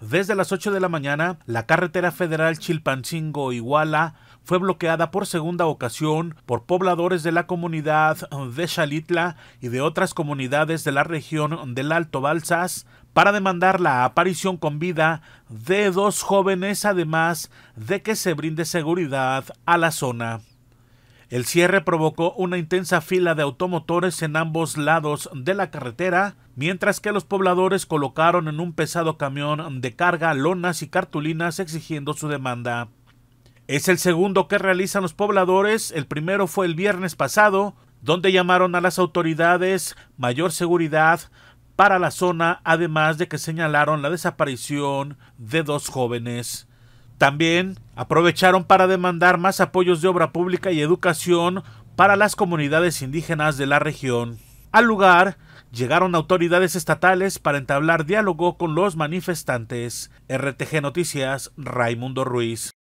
Desde las 8 de la mañana, la carretera federal Chilpancingo-Iguala fue bloqueada por segunda ocasión por pobladores de la comunidad de Xalitla y de otras comunidades de la región del Alto Balsas para demandar la aparición con vida de dos jóvenes, además de que se brinde seguridad a la zona. El cierre provocó una intensa fila de automotores en ambos lados de la carretera, mientras que los pobladores colocaron en un pesado camión de carga lonas y cartulinas exigiendo su demanda. Es el segundo que realizan los pobladores, el primero fue el viernes pasado, donde llamaron a las autoridades mayor seguridad para la zona, además de que señalaron la desaparición de dos jóvenes. También aprovecharon para demandar más apoyos de obra pública y educación para las comunidades indígenas de la región. Al lugar, llegaron autoridades estatales para entablar diálogo con los manifestantes. RTG Noticias, Raimundo Ruiz.